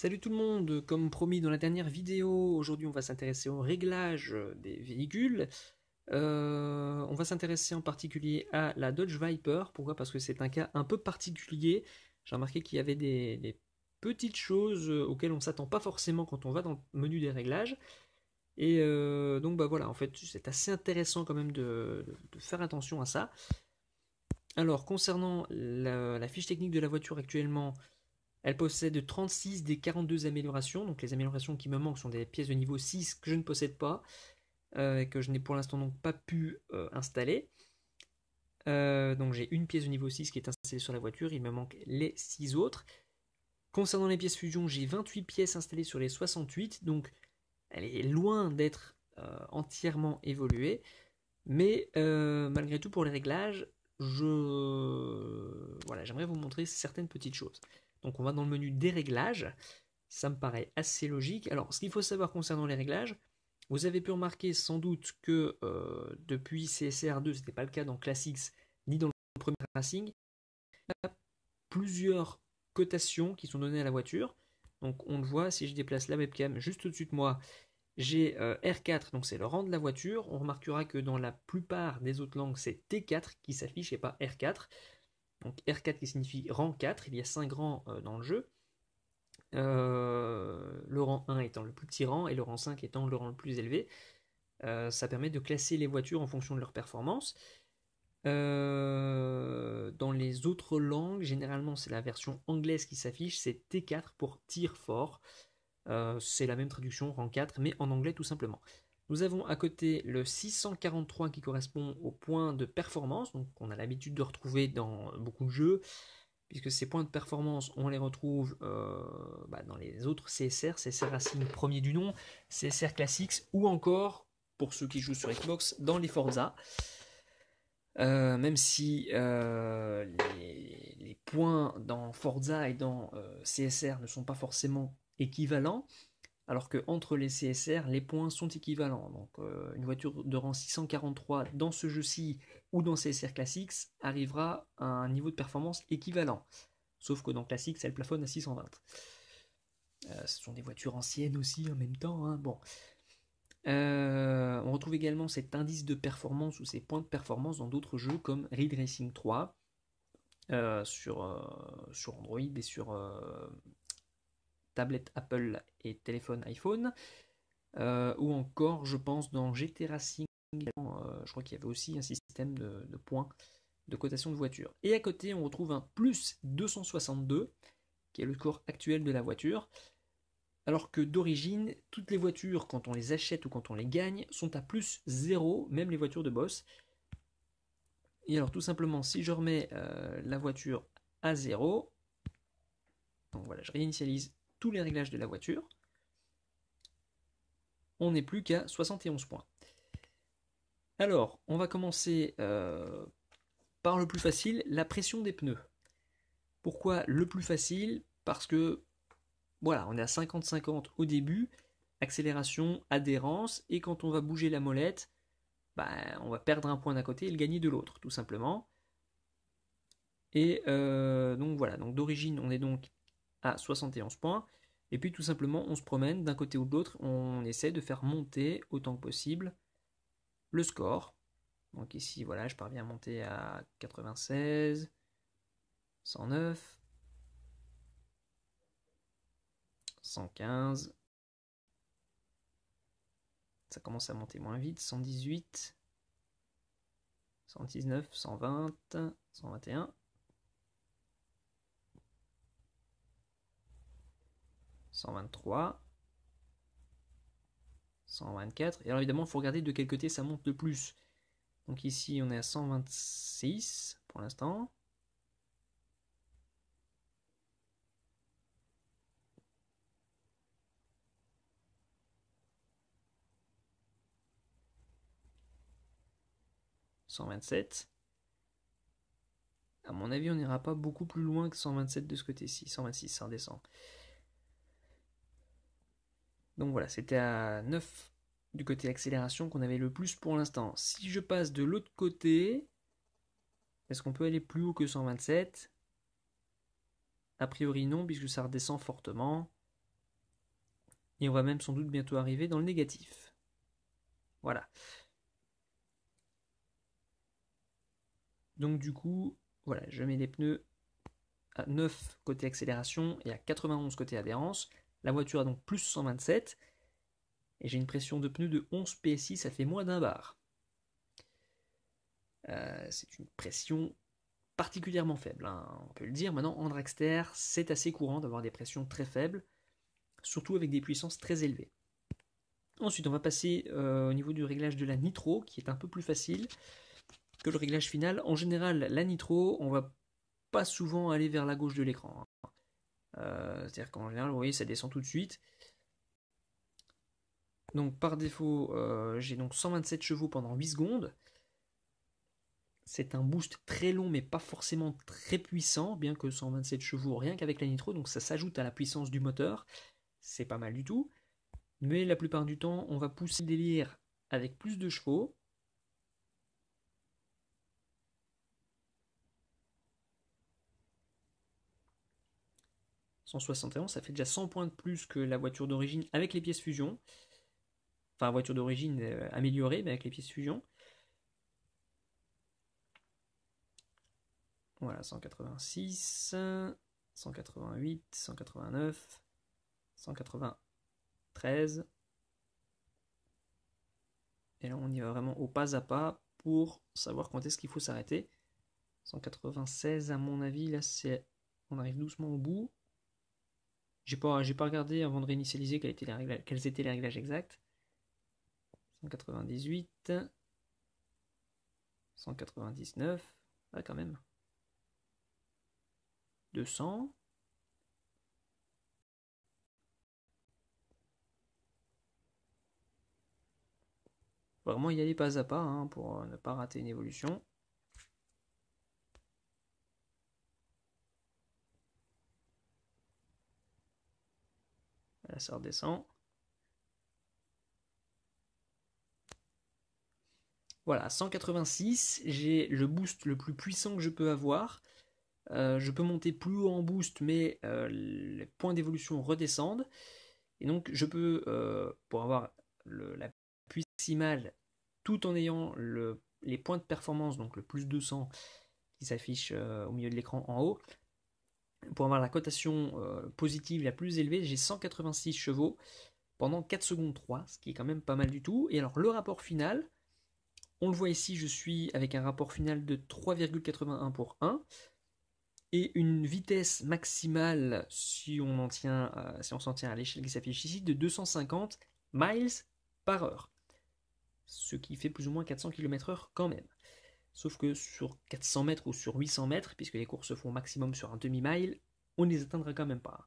Salut tout le monde, comme promis dans la dernière vidéo, aujourd'hui on va s'intéresser aux réglage euh, des véhicules. Euh, on va s'intéresser en particulier à la Dodge Viper, pourquoi Parce que c'est un cas un peu particulier. J'ai remarqué qu'il y avait des, petites choses euh, auxquelles on ne s'attend pas forcément quand on va dans le menu des réglages. Et donc bah voilà, en fait c'est assez intéressant quand même de, faire attention à ça. Alors concernant la, fiche technique de la voiture actuellement, elle possède 36 des 42 améliorations. Donc les améliorations qui me manquent sont des pièces de niveau 6 que je ne possède pas, euh, et que je n'ai pour l'instant donc pas pu euh, installer. Euh, donc j'ai une pièce de niveau 6 qui est installée sur la voiture, il me manque les 6 autres. Concernant les pièces fusion, j'ai 28 pièces installées sur les 68, donc elle est loin d'être entièrement évoluée. Mais malgré tout pour les réglages, je voilà, j'aimerais vous montrer certaines petites choses. Donc on va dans le menu des réglages. Ça me paraît assez logique. Alors ce qu'il faut savoir concernant les réglages, vous avez pu remarquer sans doute que euh, depuis CSR2, ce n'était pas le cas dans Classics ni dans le premier Racing, il y a plusieurs cotations qui sont données à la voiture. Donc on le voit, si je déplace la webcam juste au-dessus de moi, j'ai euh, R4, donc c'est le rang de la voiture. On remarquera que dans la plupart des autres langues, c'est T4 qui s'affiche et pas R4. Donc R4 qui signifie rang 4, il y a 5 rangs euh, dans le jeu. Euh, le rang 1 étant le plus petit rang et le rang 5 étant le rang le plus élevé. Euh, ça permet de classer les voitures en fonction de leur performance. dans les autres langues, généralement c'est la version anglaise qui s'affiche, c'est T4 pour tir fort. c'est la même traduction, rang 4, mais en anglais tout simplement. Nous avons à côté le 643 qui correspond au point de performance, donc on a l'habitude de retrouver dans beaucoup de jeux, puisque ces points de performance, on les retrouve euh, bah, dans les autres CSR, CSR Racing premier du nom, CSR Classics, ou encore, pour ceux qui jouent sur Xbox, dans les Forza. Euh, même si euh, les, points dans Forza et dans CSR ne sont pas forcément équivalents, alors que entre les CSR, les points sont équivalents. Donc euh, une voiture de rang 643 dans ce jeu-ci ou dans CSR Classics arrivera à un niveau de performance équivalent. Sauf que dans Classics, elle plafonne à 620. Euh, ce sont des voitures anciennes aussi en même temps. Hein, bon. Euh, on retrouve également cet indice de performance ou ces points de performance dans d'autres jeux comme Red Racing 3 sur, sur Android et sur tablette Apple et téléphone iPhone. Euh, ou encore, je pense, dans GT Racing, euh, je crois qu'il y avait aussi un système de, points de cotation de voiture. Et à côté, on retrouve un plus 262, qui est le score actuel de la voiture. Alors que d'origine, toutes les voitures, quand on les achète ou quand on les gagne, sont à plus 0, même les voitures de boss. Et alors tout simplement, si je remets euh, la voiture à 0, donc voilà, je réinitialise tous les réglages de la voiture, on n'est plus qu'à 71 points. Alors, on va commencer euh, par le plus facile, la pression des pneus. Pourquoi le plus facile Parce que, voilà, on est à 50-50 au début, accélération, adhérence, et quand on va bouger la molette, ben, on va perdre un point d'un côté et le gagner de l'autre, tout simplement. Et euh, donc voilà, donc d'origine, on est donc à 71 points. Et puis tout simplement, on se promène d'un côté ou de l'autre, on essaie de faire monter autant que possible le score. Donc ici, voilà, je parviens à monter à 96, 109, 115. Ça commence à monter moins vite, 118, 119, 120, 121. 123, 124. Et alors évidemment, il faut regarder de quel côté ça monte le plus. Donc ici, on est à 126 pour l'instant. 127 À mon avis, on n'ira pas beaucoup plus loin que 127 de ce côté-ci. 126, ça redescend donc voilà, c'était à 9 du côté accélération qu'on avait le plus pour l'instant. Si je passe de l'autre côté, est-ce qu'on peut aller plus haut que 127 A priori non, puisque ça redescend fortement. Et on va même sans doute bientôt arriver dans le négatif. Voilà. Donc du coup, voilà, je mets les pneus à 9 côté accélération et à 91 côté adhérence. La voiture a donc plus 127 et j'ai une pression de pneu de 11 PSI, ça fait moins d'un bar. Euh, c'est une pression particulièrement faible, hein, on peut le dire. Maintenant, en dragster, c'est assez courant d'avoir des pressions très faibles, surtout avec des puissances très élevées. Ensuite, on va passer euh, au niveau du réglage de la nitro, qui est un peu plus facile que le réglage final. En général, la nitro, on va pas souvent aller vers la gauche de l'écran. Hein. Euh, c'est-à-dire qu'en général, vous voyez, ça descend tout de suite. Donc par défaut, euh, j'ai donc 127 chevaux pendant 8 secondes. C'est un boost très long mais pas forcément très puissant, bien que 127 chevaux rien qu'avec la nitro, donc ça s'ajoute à la puissance du moteur. C'est pas mal du tout. Mais la plupart du temps, on va pousser le délire avec plus de chevaux. 171, ça fait déjà 100 points de plus que la voiture d'origine avec les pièces fusion. Enfin, voiture d'origine euh, améliorée, mais avec les pièces fusion. Voilà, 186, 188, 189, 193. Et là, on y va vraiment au pas à pas pour savoir quand est-ce qu'il faut s'arrêter. 196, à mon avis, là, c'est on arrive doucement au bout. J'ai pas, pas regardé avant de réinitialiser quels étaient les réglages, étaient les réglages exacts. 198. 199. Ouais, quand même. 200. vraiment y aller pas à pas hein, pour euh, ne pas rater une évolution. ça redescend. Voilà, 186, j'ai le boost le plus puissant que je peux avoir. Euh, je peux monter plus haut en boost, mais euh, les points d'évolution redescendent. Et donc je peux, euh, pour avoir la puissance maximale, tout en ayant le, les points de performance, donc le plus 200 qui s'affiche au milieu de l'écran en haut, pour avoir la cotation euh, positive la plus élevée, j'ai 186 chevaux pendant 4 secondes 3, ce qui est quand même pas mal du tout. Et alors le rapport final, on le voit ici, je suis avec un rapport final de 3,81 pour 1 et une vitesse maximale, si on en tient, euh, si on s'en tient à l'échelle qui s'affiche ici, de 250 miles par heure, ce qui fait plus ou moins 400 km/h quand même. Sauf que sur 400 mètres ou sur 800 mètres, puisque les courses se font maximum sur un demi-mile, on ne les atteindra quand même pas.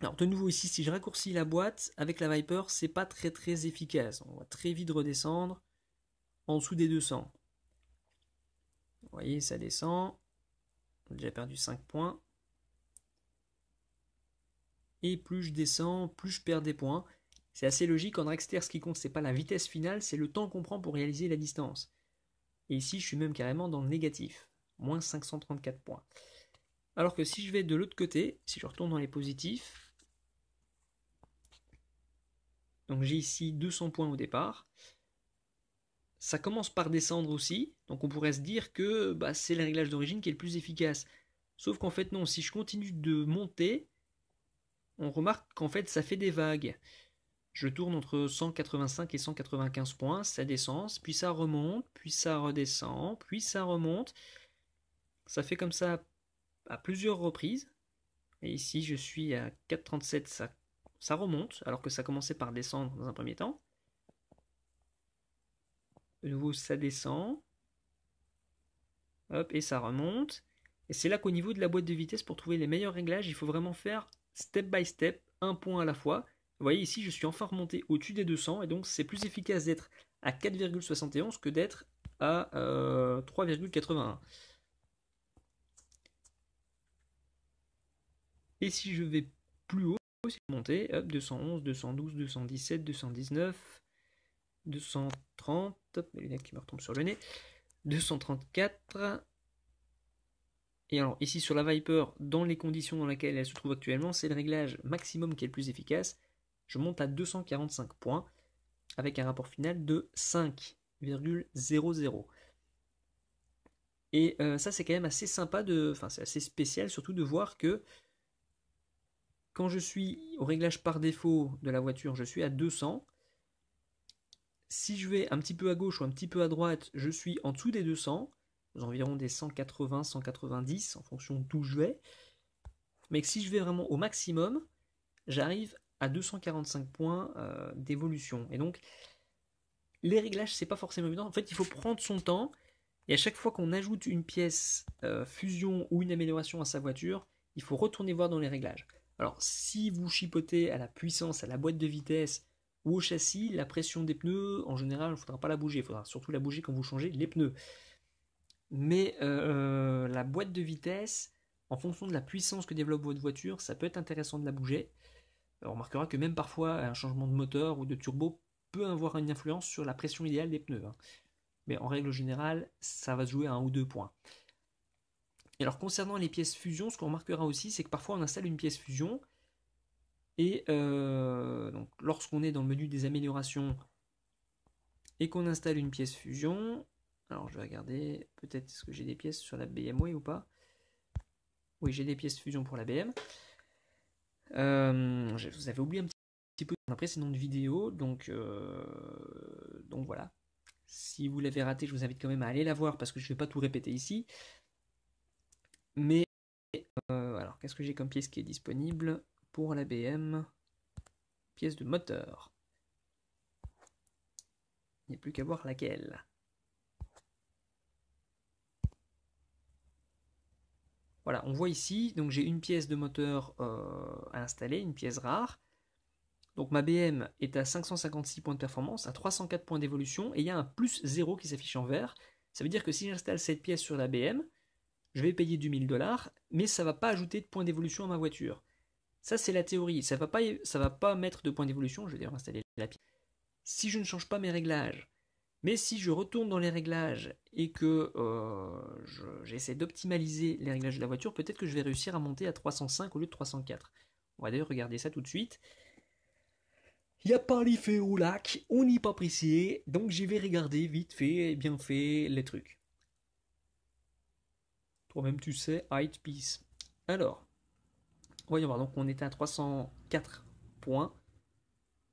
Alors de nouveau ici, si je raccourcis la boîte, avec la Viper, c'est pas très très efficace. On va très vite redescendre en dessous des 200. Vous voyez, ça descend. On a déjà perdu 5 points. Et plus je descends, plus je perds des points. C'est assez logique, en dragster, ce qui compte, c'est pas la vitesse finale, c'est le temps qu'on prend pour réaliser la distance. Et ici, je suis même carrément dans le négatif, moins 534 points. Alors que si je vais de l'autre côté, si je retourne dans les positifs, donc j'ai ici 200 points au départ, ça commence par descendre aussi, donc on pourrait se dire que bah, c'est le réglage d'origine qui est le plus efficace. Sauf qu'en fait non, si je continue de monter, on remarque qu'en fait ça fait des vagues. Je tourne entre 185 et 195 points, ça descend, puis ça remonte, puis ça redescend, puis ça remonte. Ça fait comme ça à plusieurs reprises. Et ici, je suis à 4,37, ça, ça remonte, alors que ça commençait par descendre dans un premier temps. De nouveau, ça descend. Hop, et ça remonte. Et c'est là qu'au niveau de la boîte de vitesse, pour trouver les meilleurs réglages, il faut vraiment faire step by step, un point à la fois. Vous voyez ici, je suis enfin remonté au-dessus des 200 et donc c'est plus efficace d'être à 4,71 que d'être à 3,81. Euh, et si je vais plus haut, c'est monter hop, 211, 212, 217, 219, 230, hop, les lunettes qui me retombent sur le nez, 234. Et alors ici sur la Viper, dans les conditions dans lesquelles elle se trouve actuellement, c'est le réglage maximum qui est le plus efficace je monte à 245 points avec un rapport final de 5,00. Et euh, ça, c'est quand même assez sympa, de, enfin, c'est assez spécial surtout de voir que quand je suis au réglage par défaut de la voiture, je suis à 200. Si je vais un petit peu à gauche ou un petit peu à droite, je suis en dessous des 200, environ des 180, 190, en fonction d'où je vais. Mais si je vais vraiment au maximum, j'arrive à à 245 points euh, d'évolution. Et donc, les réglages, c'est pas forcément évident. En fait, il faut prendre son temps. Et à chaque fois qu'on ajoute une pièce euh, fusion ou une amélioration à sa voiture, il faut retourner voir dans les réglages. Alors, si vous chipotez à la puissance, à la boîte de vitesse ou au châssis, la pression des pneus, en général, il ne faudra pas la bouger. Il faudra surtout la bouger quand vous changez les pneus. Mais euh, la boîte de vitesse, en fonction de la puissance que développe votre voiture, ça peut être intéressant de la bouger. Euh, on remarquera que même parfois un changement de moteur ou de turbo peut avoir une influence sur la pression idéale des pneus. Hein. Mais en règle générale, ça va se jouer à un ou deux points. Et alors concernant les pièces fusion, ce qu'on remarquera aussi, c'est que parfois on installe une pièce fusion, et euh, donc lorsqu'on est dans le menu des améliorations et qu'on installe une pièce fusion, alors je vais regarder, peut-être est-ce que j'ai des pièces sur la BMW ou pas. Oui, j'ai des pièces fusion pour la BM. Euh, je vous avais oublié un petit, petit peu dans la précédente vidéo, donc, euh, donc voilà. Si vous l'avez raté, je vous invite quand même à aller la voir parce que je ne vais pas tout répéter ici. Mais euh, alors, qu'est-ce que j'ai comme pièce qui est disponible pour la BM Pièce de moteur. Il n'y a plus qu'à voir laquelle. Voilà, on voit ici, donc j'ai une pièce de moteur euh, à installer, une pièce rare. Donc ma BM est à 556 points de performance, à 304 points d'évolution, et il y a un plus 0 qui s'affiche en vert. Ça veut dire que si j'installe cette pièce sur la BM, je vais payer du 1000 dollars, mais ça ne va pas ajouter de points d'évolution à ma voiture. Ça, c'est la théorie. Ça ne va, pas, ça va pas mettre de points d'évolution. Je vais d'ailleurs installer la pièce. Si je ne change pas mes réglages, mais si je retourne dans les réglages et que euh, j'essaie d'optimaliser les réglages de la voiture, peut-être que je vais réussir à monter à 305 au lieu de 304. On va d'ailleurs regarder ça tout de suite. Il n'y a pas l'effet au lac, on n'y pas précisé, donc j'y vais regarder vite fait et bien fait les trucs. Toi-même tu sais, height, peace. Alors, voyons voir, donc on est à 304 points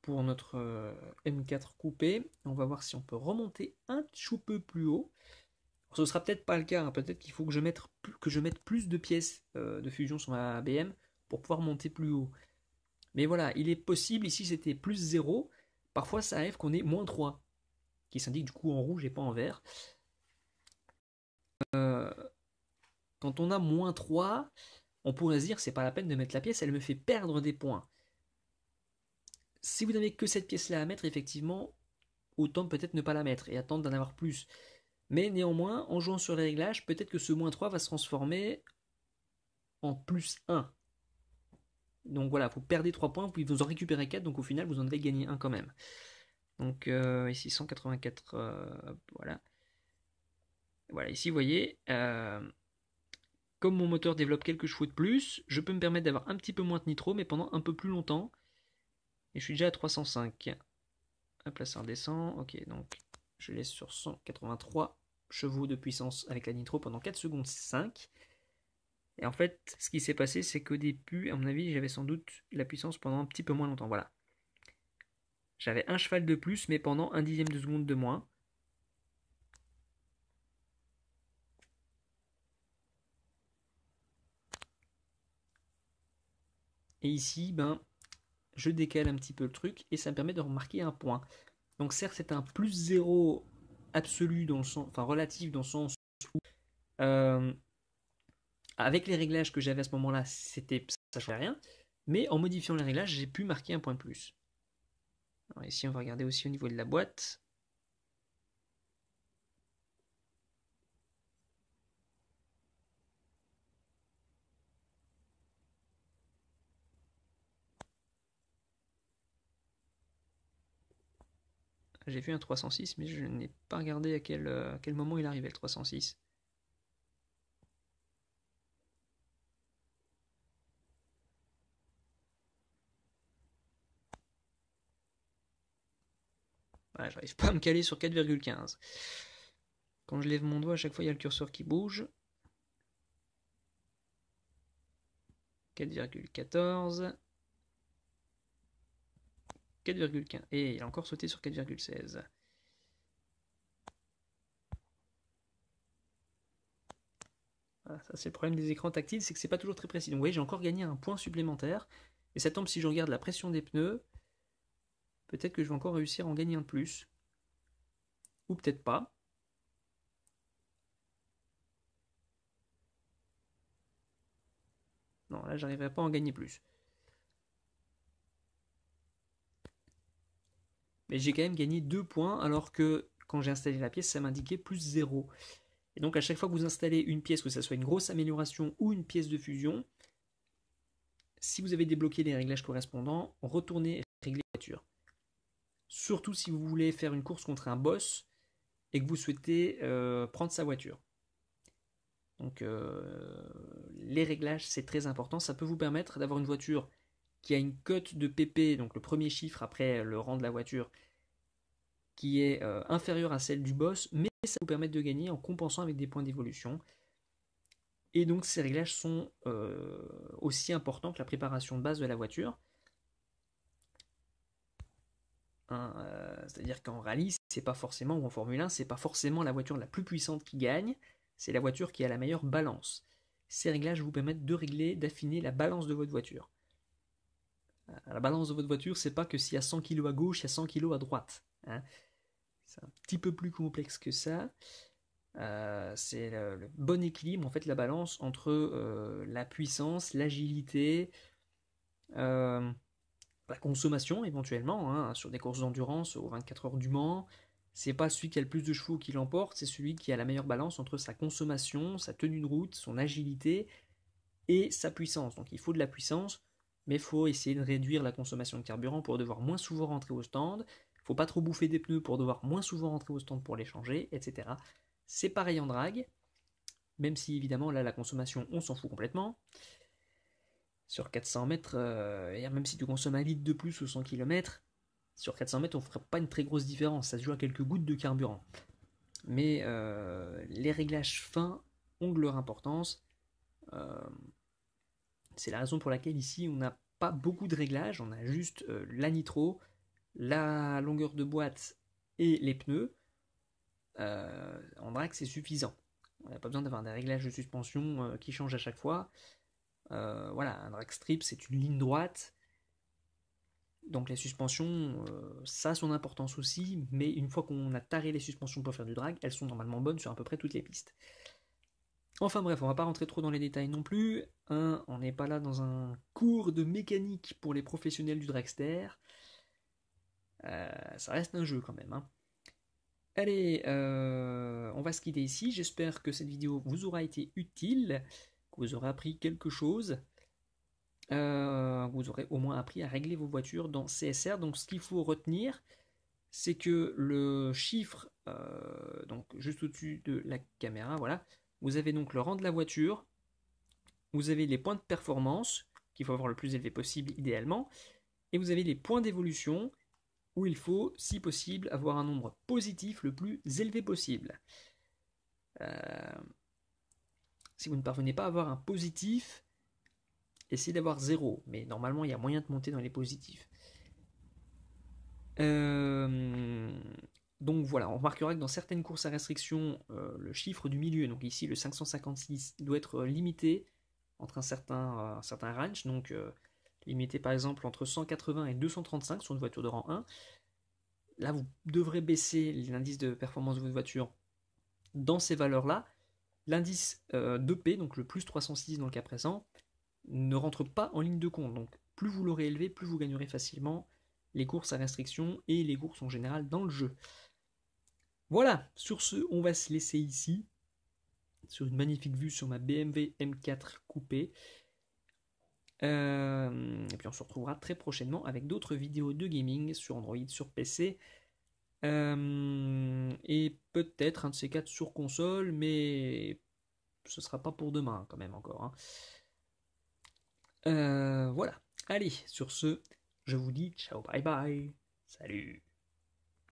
pour notre euh, M4 coupé. On va voir si on peut remonter un chou peu plus haut. Ce sera peut-être pas le cas, hein. peut-être qu'il faut que je, mette, que je mette plus de pièces euh, de fusion sur ma BM pour pouvoir monter plus haut. Mais voilà, il est possible, ici c'était plus 0, parfois ça arrive qu'on ait moins 3, qui s'indique du coup en rouge et pas en vert. Euh, quand on a moins 3, on pourrait se dire c'est pas la peine de mettre la pièce, elle me fait perdre des points. Si vous n'avez que cette pièce-là à mettre, effectivement, autant peut-être ne pas la mettre et attendre d'en avoir plus. Mais néanmoins, en jouant sur les réglages, peut-être que ce moins 3 va se transformer en plus 1. Donc voilà, vous perdez 3 points, puis vous en récupérez 4, donc au final vous en avez gagné 1 quand même. Donc euh, ici 184, euh, voilà. Voilà, ici vous voyez, euh, comme mon moteur développe quelques chevaux de plus, je peux me permettre d'avoir un petit peu moins de nitro, mais pendant un peu plus longtemps. Et je suis déjà à 305. Hop là, ça redescend. Ok, donc je laisse sur 183 chevaux de puissance avec la nitro pendant 4 secondes 5. Et en fait, ce qui s'est passé, c'est qu'au début, à mon avis, j'avais sans doute la puissance pendant un petit peu moins longtemps. Voilà. J'avais un cheval de plus, mais pendant un dixième de seconde de moins. Et ici, ben, je décale un petit peu le truc et ça me permet de remarquer un point. Donc certes c'est un plus zéro absolu dans le sens, enfin relatif dans le sens où euh, avec les réglages que j'avais à ce moment-là, c'était ça changeait rien, mais en modifiant les réglages, j'ai pu marquer un point de plus. ici on va regarder aussi au niveau de la boîte. J'ai vu un 306, mais je n'ai pas regardé à quel, euh, moment il arrivait, le 306. Ouais, j'arrive pas à me caler sur 4,15. Quand je lève mon doigt, à chaque fois, il y a le curseur qui bouge. 4,14. 4,15. Et il a encore sauté sur 4,16. Ah, ça c'est le problème des écrans tactiles, c'est que c'est pas toujours très précis. Donc vous voyez, j'ai encore gagné un point supplémentaire. Et ça tombe si je regarde la pression des pneus. Peut-être que je vais encore réussir à en gagner un de plus. Ou peut-être pas. Non, là j'arriverai pas à en gagner plus. mais j'ai quand même gagné 2 points alors que quand j'ai installé la pièce, ça m'indiquait plus 0. Et donc à chaque fois que vous installez une pièce, que ce soit une grosse amélioration ou une pièce de fusion, si vous avez débloqué les réglages correspondants, retournez régler la voiture. Surtout si vous voulez faire une course contre un boss et que vous souhaitez euh, prendre sa voiture. Donc euh, les réglages, c'est très important. Ça peut vous permettre d'avoir une voiture qui a une cote de PP, donc le premier chiffre après le rang de la voiture, qui est euh, inférieure à celle du boss, mais ça vous permet de gagner en compensant avec des points d'évolution. Et donc ces réglages sont euh, aussi importants que la préparation de base de la voiture. Euh, c'est-à-dire qu'en rallye, c'est pas forcément, ou en Formule 1, c'est pas forcément la voiture la plus puissante qui gagne, c'est la voiture qui a la meilleure balance. Ces réglages vous permettent de régler, d'affiner la balance de votre voiture la balance de votre voiture, c'est pas que s'il y a 100 kg à gauche, il y a 100 kg à droite. Hein. C'est un petit peu plus complexe que ça. Euh, c'est le, bon équilibre, en fait, la balance entre euh, la puissance, l'agilité, euh, la consommation éventuellement, hein, sur des courses d'endurance aux 24 heures du Mans. C'est pas celui qui a le plus de chevaux qui l'emporte, c'est celui qui a la meilleure balance entre sa consommation, sa tenue de route, son agilité et sa puissance. Donc il faut de la puissance mais faut essayer de réduire la consommation de carburant pour devoir moins souvent rentrer au stand, faut pas trop bouffer des pneus pour devoir moins souvent rentrer au stand pour les changer, etc. C'est pareil en drague, même si évidemment là la consommation on s'en fout complètement. Sur 400 mètres, euh, même si tu consommes un litre de plus ou 100 km, sur 400 mètres on ferait pas une très grosse différence, ça se joue à quelques gouttes de carburant. Mais euh, les réglages fins ont de leur importance. Euh, c'est la raison pour laquelle ici on n'a pas beaucoup de réglages, on a juste euh, la nitro, la longueur de boîte et les pneus. Euh, en drag c'est suffisant. On n'a pas besoin d'avoir des réglages de suspension euh, qui changent à chaque fois. voilà, un drag strip c'est une ligne droite. Donc les suspensions, ça a son importance aussi, mais une fois qu'on a taré les suspensions pour faire du drag, elles sont normalement bonnes sur à peu près toutes les pistes. Enfin bref, on va pas rentrer trop dans les détails non plus. Hein. on n'est pas là dans un cours de mécanique pour les professionnels du dragster. Euh, ça reste un jeu quand même. Hein. Allez, euh, on va se quitter ici. J'espère que cette vidéo vous aura été utile, que vous aurez appris quelque chose. Euh, vous aurez au moins appris à régler vos voitures dans CSR. Donc ce qu'il faut retenir, c'est que le chiffre, donc juste au-dessus de la caméra, voilà, vous avez donc le rang de la voiture, vous avez les points de performance, qu'il faut avoir le plus élevé possible idéalement, et vous avez les points d'évolution, où il faut, si possible, avoir un nombre positif le plus élevé possible. Euh, si vous ne parvenez pas à avoir un positif, essayez d'avoir zéro. mais normalement il y a moyen de monter dans les positifs. Euh, donc voilà, on remarquera que dans certaines courses à restriction, euh, le chiffre du milieu, donc ici le 556, doit être euh, limité entre un certain, euh, certain range, donc limité par exemple entre 180 et 235 sur une voiture de rang 1. Là, vous devrez baisser l'indice de performance de votre voiture dans ces valeurs-là. L'indice de 2P, donc le plus 306 dans le cas présent, ne rentre pas en ligne de compte. Donc plus vous l'aurez élevé, plus vous gagnerez facilement les courses à restriction et les courses en général dans le jeu. Voilà, sur ce, on va se laisser ici, sur une magnifique vue sur ma BMW M4 coupée. Euh, et puis on se retrouvera très prochainement avec d'autres vidéos de gaming sur Android, sur PC. Euh, et peut-être un de ces quatre sur console, mais ce sera pas pour demain quand même encore. Hein. Euh, voilà. Allez, sur ce, je vous dis ciao, bye bye. Salut.